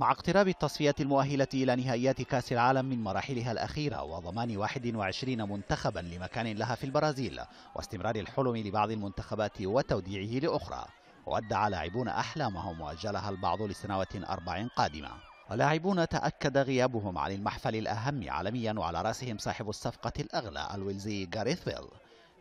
مع اقتراب التصفيات المؤهلة إلى نهائيات كأس العالم من مراحلها الأخيرة وضمان 21 منتخبا لمكان لها في البرازيل واستمرار الحلم لبعض المنتخبات وتوديعه لأخرى ودع لاعبون أحلامهم وأجلها البعض لسنوات أربع قادمة ولاعبون تأكد غيابهم عن المحفل الأهم عالميا وعلى رأسهم صاحب الصفقة الأغلى الويلزي غاريث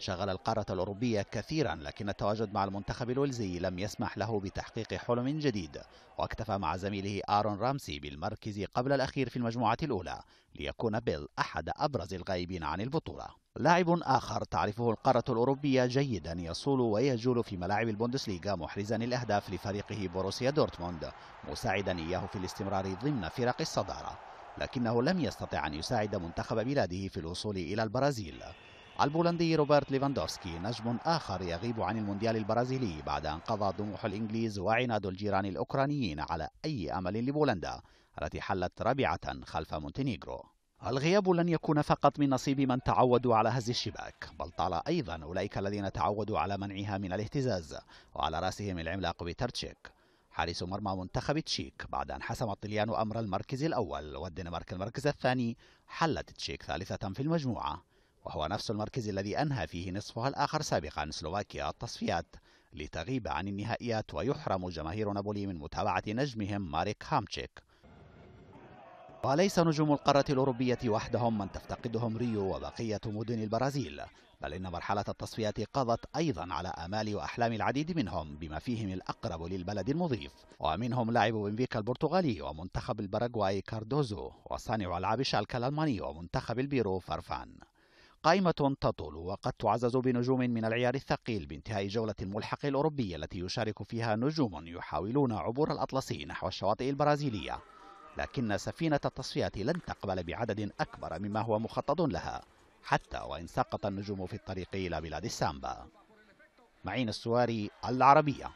شغل القارة الأوروبية كثيرا لكن التواجد مع المنتخب الويلزي لم يسمح له بتحقيق حلم جديد واكتفى مع زميله آرون رامسي بالمركز قبل الأخير في المجموعة الأولى ليكون بيل أحد أبرز الغائبين عن البطولة لاعب آخر تعرفه القارة الأوروبية جيدا يصول ويجول في ملاعب البوندسليغا محرزا الأهداف لفريقه بوروسيا دورتموند مساعدا إياه في الاستمرار ضمن فرق الصدارة لكنه لم يستطع أن يساعد منتخب بلاده في الوصول إلى البرازيل البولندي روبرت ليفاندوفسكي نجم آخر يغيب عن المونديال البرازيلي بعد أن قضى طموح الإنجليز وعناد الجيران الأوكرانيين على أي أمل لبولندا التي حلت رابعة خلف مونتينيغرو الغياب لن يكون فقط من نصيب من تعودوا على هز الشباك بل طال أيضا أولئك الذين تعودوا على منعها من الاهتزاز وعلى رأسهم العملاق بيترتشيك حارس مرمى منتخب تشيك بعد أن حسم الطليان أمر المركز الأول والدنمارك المركز الثاني حلت تشيك ثالثة في المجموعة وهو نفس المركز الذي أنهى فيه نصفها الآخر سابقا سلوفاكيا التصفيات لتغيب عن النهائيات ويحرم جماهير نابولي من متابعة نجمهم ماريك هامتشيك وليس نجوم القارة الأوروبية وحدهم من تفتقدهم ريو وبقية مدن البرازيل بل إن مرحلة التصفيات قضت أيضا على آمال وأحلام العديد منهم بما فيهم الأقرب للبلد المضيف ومنهم لاعب بنفيكا البرتغالي ومنتخب الباراغواي كاردوزو وصانع ألعاب شالكا الألماني ومنتخب البيرو فرفان قائمة تطول وقد تعزز بنجوم من العيار الثقيل بانتهاء جولة الملحق الأوروبي التي يشارك فيها نجوم يحاولون عبور الأطلسي نحو الشواطئ البرازيلية لكن سفينة التصفية لن تقبل بعدد أكبر مما هو مخطط لها حتى وإن سقط النجوم في الطريق إلى بلاد السامبا معين السواري العربية